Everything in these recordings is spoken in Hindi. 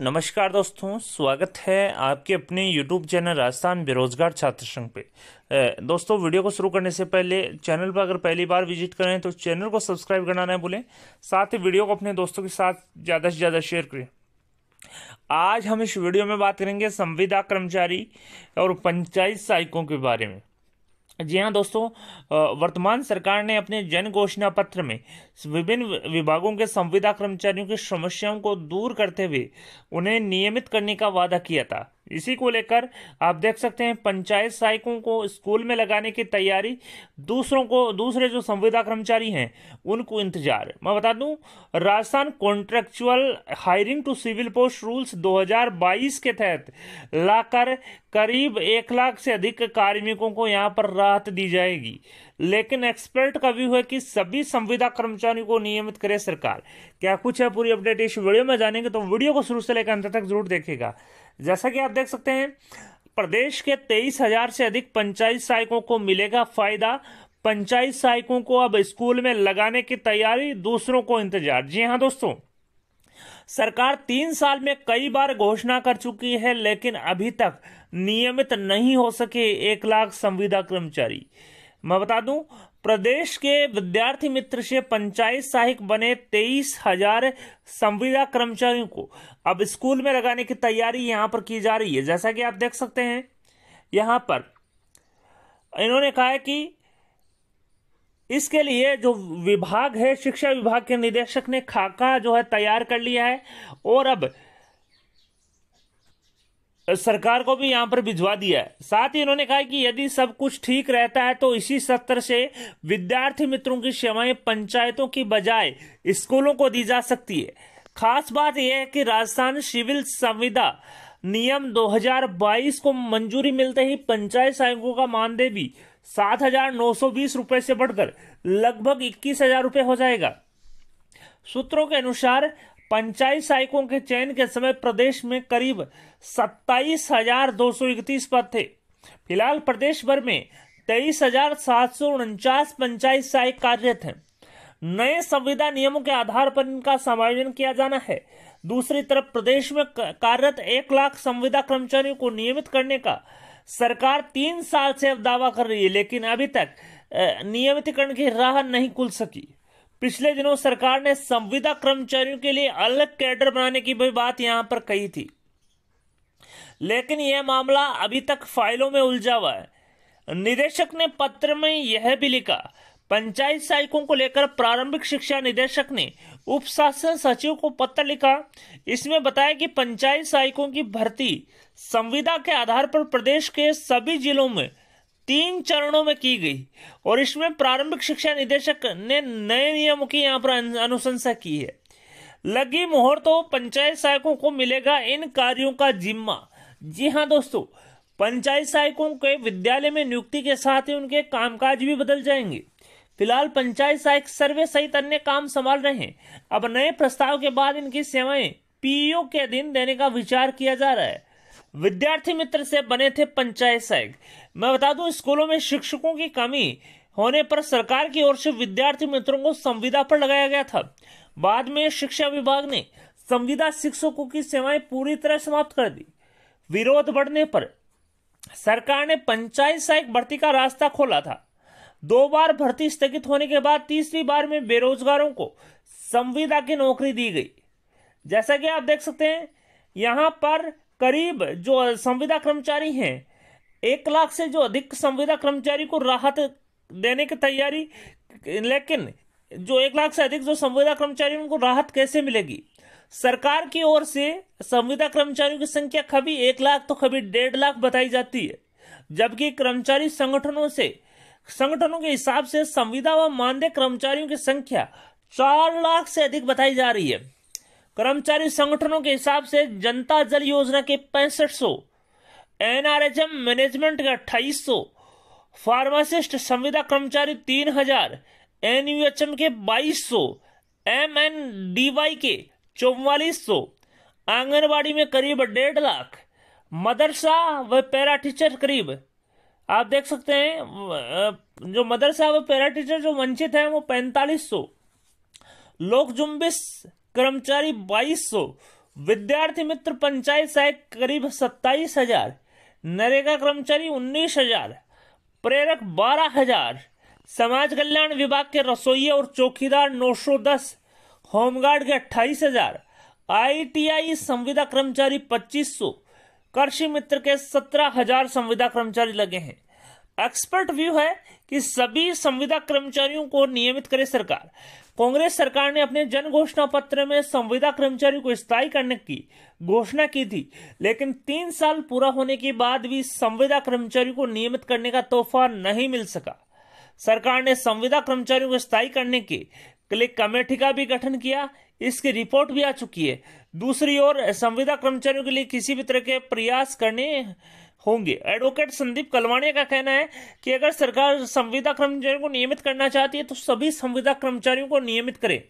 नमस्कार दोस्तों स्वागत है आपके अपने YouTube चैनल राजस्थान बेरोजगार छात्र संघ पे दोस्तों वीडियो को शुरू करने से पहले चैनल पर अगर पहली बार विजिट करें तो चैनल को सब्सक्राइब करना ना भूलें साथ ही वीडियो को अपने दोस्तों के साथ ज़्यादा से ज़्यादा शेयर करें आज हम इस वीडियो में बात करेंगे संविदा कर्मचारी और पंचायत सहायकों के बारे में जी हाँ दोस्तों वर्तमान सरकार ने अपने जन घोषणा पत्र में विभिन्न विभागों के संविदा कर्मचारियों की समस्याओं को दूर करते हुए उन्हें नियमित करने का वादा किया था इसी को लेकर आप देख सकते हैं पंचायत सहायकों को स्कूल में लगाने की तैयारी दूसरों को दूसरे जो संविदा कर्मचारी हैं उनको इंतजार मैं बता दूं Rajasthan contractual hiring to civil post rules 2022 के तहत लाकर करीब एक लाख से अधिक कार्मिकों को यहां पर राहत दी जाएगी लेकिन एक्सपर्ट का व्यू है कि सभी संविदा कर्मचारियों को नियमित करे सरकार क्या कुछ है पूरी अपडेट इस वीडियो में जानेंगे तो वीडियो को शुरू से लेकर अंत तक जरूर देखेगा जैसा कि आप देख सकते हैं प्रदेश के तेईस हजार से अधिक पंचायत सहायकों को मिलेगा फायदा पंचायत सहायकों को अब स्कूल में लगाने की तैयारी दूसरों को इंतजार जी हाँ दोस्तों सरकार तीन साल में कई बार घोषणा कर चुकी है लेकिन अभी तक नियमित नहीं हो सके एक लाख संविदा कर्मचारी मैं बता दूं प्रदेश के विद्यार्थी मित्र से पंचायत सहायक बने तेईस हजार संविदा कर्मचारियों को अब स्कूल में लगाने की तैयारी यहां पर की जा रही है जैसा कि आप देख सकते हैं यहां पर इन्होंने कहा है कि इसके लिए जो विभाग है शिक्षा विभाग के निदेशक ने खाका जो है तैयार कर लिया है और अब सरकार को भी यहाँ पर भिजवा दिया है साथ ही इन्होंने कहा कि यदि सब कुछ ठीक रहता है तो इसी सत्र से विद्यार्थी मित्रों की सेवाएं पंचायतों की बजाय स्कूलों को दी जा सकती है खास बात यह है कि राजस्थान सिविल संविदा नियम 2022 को मंजूरी मिलते ही पंचायत सहायकों का मानदेय भी सात हजार नौ सौ बीस रुपए से बढ़कर लगभग इक्कीस हजार रुपए हो जाएगा सूत्रों के अनुसार पंचायत सहायकों के चयन के समय प्रदेश में करीब सत्ताईस हजार दो सौ इकतीस पद थे फिलहाल प्रदेश भर में तेईस हजार सात सौ उनचास पंचायत सहायक कार्यरत हैं नए संविधान नियमों के आधार पर इनका समायोजन किया जाना है दूसरी तरफ प्रदेश में कार्यरत एक लाख संविदा कर्मचारियों को नियमित करने का सरकार तीन साल से अब दावा कर रही है लेकिन अभी तक नियमितकरण की राह नहीं खुल सकी पिछले दिनों सरकार ने संविदा कर्मचारियों के लिए अलग कैडर बनाने की भी बात यहां पर कही थी लेकिन यह मामला अभी तक फाइलों में उलझा हुआ है निदेशक ने पत्र में यह भी लिखा पंचायत सहायकों को लेकर प्रारंभिक शिक्षा निदेशक ने उप शासन सचिव को पत्र लिखा इसमें बताया कि पंचायत सहायकों की भर्ती संविदा के आधार पर प्रदेश के सभी जिलों में तीन चरणों में की गई और इसमें प्रारंभिक शिक्षा निदेशक ने नए नियमों की यहाँ पर अनुशंसा की है लगी मुहर तो पंचायत सहायकों को मिलेगा इन कार्यों का जिम्मा जी हाँ दोस्तों पंचायत सहायकों के विद्यालय में नियुक्ति के साथ ही उनके कामकाज भी बदल जाएंगे फिलहाल पंचायत सहायक सर्वे सहित अन्य काम संभाल रहे हैं अब नए प्रस्ताव के बाद इनकी सेवाएं पीओ के अधीन देने का विचार किया जा रहा है विद्यार्थी मित्र से बने थे पंचायत सहायक मैं बता दूं स्कूलों में शिक्षकों की कमी होने पर सरकार की ओर से विद्यार्थी मित्रों को संविदा पर लगाया गया था बाद में शिक्षा विभाग ने संविदा शिक्षकों की सेवाएं पूरी तरह समाप्त कर दी विरोध बढ़ने पर सरकार ने पंचायत सहायक भर्ती का रास्ता खोला था दो बार भर्ती स्थगित होने के बाद तीसरी बार में बेरोजगारों को संविदा की नौकरी दी गई जैसा कि आप देख सकते हैं यहां पर करीब जो संविदा कर्मचारी हैं एक लाख से जो अधिक संविदा कर्मचारी को राहत देने की तैयारी लेकिन जो एक लाख से अधिक जो संविदा कर्मचारी उनको राहत कैसे मिलेगी सरकार की ओर से संविदा कर्मचारियों की संख्या कभी एक लाख तो कभी डेढ़ लाख बताई जाती है जबकि कर्मचारी संगठनों से संगठनों के हिसाब से संविदा व मानदेय कर्मचारियों की संख्या चार लाख से अधिक बताई जा रही है कर्मचारी संगठनों के हिसाब से जनता जल योजना के पैंसठ सौ एनआरएचएम मैनेजमेंट के अट्ठाईस सौ फार्मासिस्ट संविदा कर्मचारी तीन हजार एनयूएचएम के बाईस सौ एम एन डी वाई के चौवालीस सौ आंगनबाड़ी में करीब डेढ़ लाख मदरसा व पैरा टीचर करीब आप देख सकते हैं जो मदरसा व पैरा टीचर जो वंचित हैं वो पैंतालीस सौ लोक जुम्बिस कर्मचारी 2200 विद्यार्थी मित्र पंचायत सहायक करीब सत्ताईस हजार नरेगा कर्मचारी उन्नीस हजार प्रेरक बारह हजार समाज कल्याण विभाग के रसोई और चौकीदार नौ सौ दस होमगार्ड के अट्ठाईस हजार आईटीआई संविदा कर्मचारी पच्चीस सौ कृषि मित्र के सत्रह हजार संविदा कर्मचारी लगे हैं एक्सपर्ट व्यू है कि सभी संविदा कर्मचारियों को नियमित करे सरकार कांग्रेस सरकार ने अपने जन घोषणा पत्र में संविदा कर्मचारियों को स्थायी करने की घोषणा की थी लेकिन तीन साल पूरा होने के बाद भी संविदा कर्मचारियों को नियमित करने का तोहफा नहीं मिल सका सरकार ने संविदा कर्मचारियों को स्थायी करने के लिए कमेटी का भी गठन किया इसकी रिपोर्ट भी आ चुकी है दूसरी ओर संविदा कर्मचारियों के लिए किसी भी तरह के प्रयास करने होंगे एडवोकेट संदीप कलवाणिया का कहना है कि अगर सरकार संविदा कर्मचारियों को नियमित करना चाहती है तो सभी संविदा कर्मचारियों को नियमित करे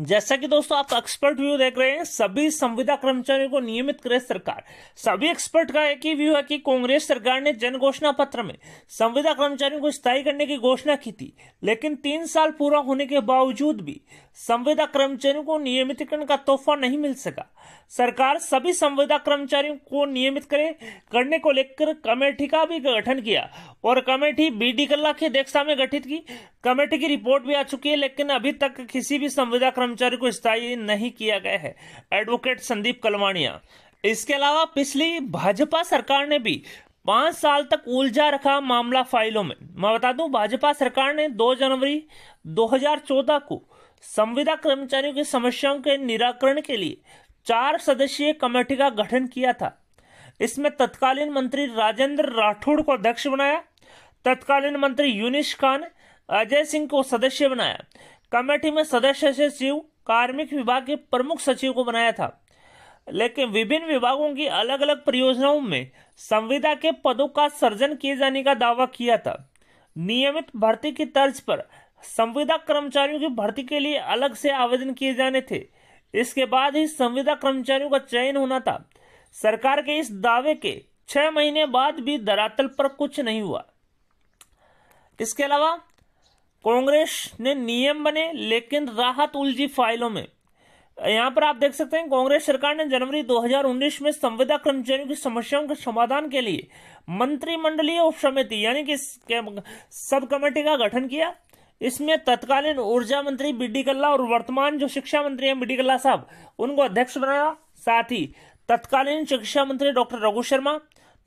जैसा कि दोस्तों आप एक्सपर्ट व्यू देख रहे हैं सभी संविदा कर्मचारियों को नियमित करे सरकार सभी एक्सपर्ट का एक ही व्यू है कि कांग्रेस सरकार ने जन घोषणा पत्र में संविदा कर्मचारियों को स्थायी करने की घोषणा की थी लेकिन तीन साल पूरा होने के बावजूद भी संविदा कर्मचारियों को नियमितकरण का तोहफा नहीं मिल सका सरकार सभी संविदा कर्मचारियों को नियमित करे करने को लेकर कमेटी का भी गठन किया और कमेटी बी डी कल्ला की अध्यक्षता में गठित की कमेटी की रिपोर्ट भी आ चुकी है लेकिन अभी तक किसी भी संविदा कर्मचारी को स्थायी नहीं किया गया है एडवोकेट संदीप कलवाणिया इसके अलावा पिछली भाजपा सरकार ने भी पांच साल तक उलझा रखा मामला फाइलों में मैं बता दूं भाजपा सरकार ने 2 जनवरी 2014 को संविदा कर्मचारियों की समस्याओं के निराकरण के लिए चार सदस्यीय कमेटी का गठन किया था इसमें तत्कालीन मंत्री राजेंद्र राठौड़ को अध्यक्ष बनाया तत्कालीन मंत्री यूनिश खान अजय सिंह को सदस्य बनाया कमेटी में सदस्य सचिव कार्मिक विभाग के प्रमुख सचिव को बनाया था लेकिन विभिन्न विभागों की अलग अलग परियोजनाओं में संविदा के पदों का सर्जन किए जाने का दावा किया था नियमित भर्ती की तर्ज पर संविदा कर्मचारियों की भर्ती के लिए अलग से आवेदन किए जाने थे इसके बाद ही संविदा कर्मचारियों का चयन होना था सरकार के इस दावे के छह महीने बाद भी धरातल पर कुछ नहीं हुआ इसके अलावा कांग्रेस ने नियम बने लेकिन राहत उलझी फाइलों में यहाँ पर आप देख सकते हैं कांग्रेस सरकार ने जनवरी 2019 में संविदा कर्मचारियों की समस्याओं के समाधान के लिए मंत्रिमंडलीय उप समिति यानी कि सब कमेटी का गठन किया इसमें तत्कालीन ऊर्जा मंत्री बी डी कल्ला और वर्तमान जो शिक्षा मंत्री हैं बी डी कल्ला साहब उनको अध्यक्ष बनाया साथ ही तत्कालीन शिक्षा मंत्री डॉक्टर रघु शर्मा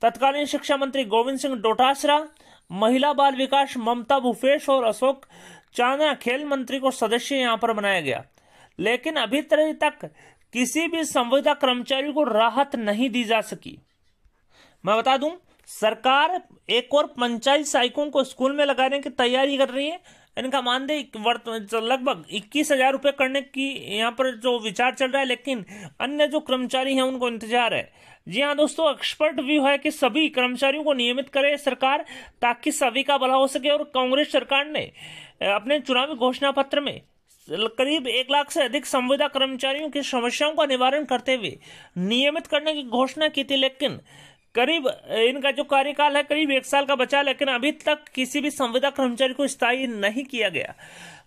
तत्कालीन शिक्षा मंत्री गोविंद सिंह डोटासरा महिला बाल विकास ममता भूपेश और अशोक चांदा खेल मंत्री को सदस्य यहाँ पर बनाया गया लेकिन अभी तक किसी भी संविदा कर्मचारी को राहत नहीं दी जा सकी मैं बता दूं सरकार एक और पंचायत सहायकों को स्कूल में लगाने की तैयारी कर रही है इनका मानदेय लगभग इक्कीस हजार रुपये करने की यहाँ पर जो विचार चल रहा है लेकिन अन्य जो कर्मचारी हैं उनको इंतजार है जी हाँ दोस्तों एक्सपर्ट व्यू है कि सभी कर्मचारियों को नियमित करे सरकार ताकि सभी का भला हो सके और कांग्रेस सरकार ने अपने चुनावी घोषणा पत्र में करीब एक लाख से अधिक संविदा कर्मचारियों की समस्याओं का निवारण करते हुए नियमित करने की घोषणा की थी लेकिन करीब इनका जो कार्यकाल है करीब एक साल का बचा लेकिन अभी तक किसी भी संविदा कर्मचारी को स्थायी नहीं किया गया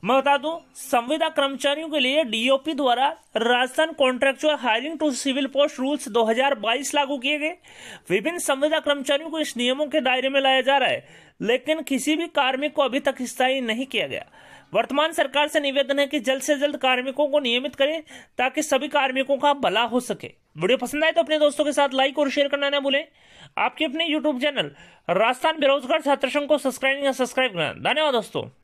मैं बता दूं संविदा कर्मचारियों के लिए डीओपी द्वारा Rajasthan contractual hiring to civil post rules 2022 लागू किए गए विभिन्न संविदा कर्मचारियों को इस नियमों के दायरे में लाया जा रहा है लेकिन किसी भी कार्मिक को अभी तक स्थायी नहीं किया गया वर्तमान सरकार से निवेदन है कि जल्द से जल्द कार्मिकों को नियमित करें ताकि सभी कार्मिकों का भला हो सके वीडियो पसंद आए तो अपने दोस्तों के साथ लाइक और शेयर करना ना भूलें आपके अपने यूट्यूब चैनल राजस्थान बेरोजगार छात्र संघ को सब्सक्राइब सब्सक्राइब करना धन्यवाद दोस्तों